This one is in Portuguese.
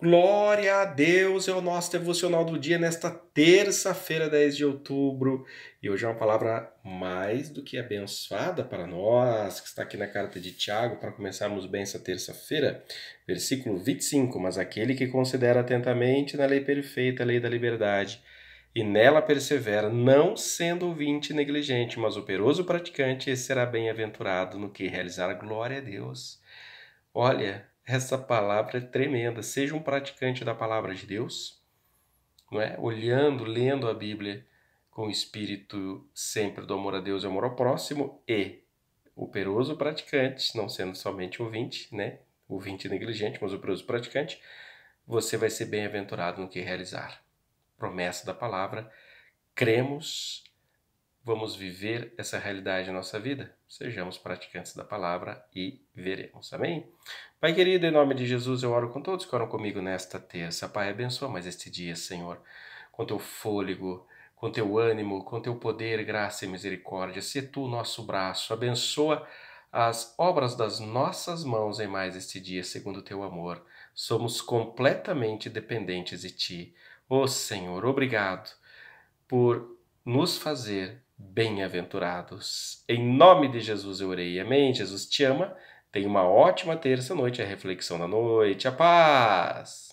Glória a Deus, é o nosso devocional do dia nesta terça-feira, 10 de outubro. E hoje é uma palavra mais do que abençoada para nós, que está aqui na carta de Tiago, para começarmos bem essa terça-feira, versículo 25. Mas aquele que considera atentamente na lei perfeita, a lei da liberdade, e nela persevera, não sendo ouvinte negligente, mas operoso praticante, esse será bem-aventurado no que realizar. Glória a Deus. Olha, essa palavra é tremenda. Seja um praticante da palavra de Deus, não é? olhando, lendo a Bíblia com o espírito sempre do amor a Deus e amor ao próximo, e operoso praticante, não sendo somente ouvinte, né? ouvinte negligente, mas operoso praticante, você vai ser bem-aventurado no que realizar. Promessa da palavra, cremos vamos viver essa realidade em nossa vida? Sejamos praticantes da palavra e veremos. Amém? Pai querido, em nome de Jesus, eu oro com todos que oram comigo nesta terça. Pai, abençoa mais este dia, Senhor, com teu fôlego, com teu ânimo, com teu poder, graça e misericórdia. Se tu o nosso braço, abençoa as obras das nossas mãos em mais este dia, segundo o teu amor. Somos completamente dependentes de ti. Ó oh, Senhor, obrigado por nos fazer bem-aventurados. Em nome de Jesus eu orei. Amém. Jesus te ama. Tenha uma ótima terça-noite, a reflexão da noite, a paz.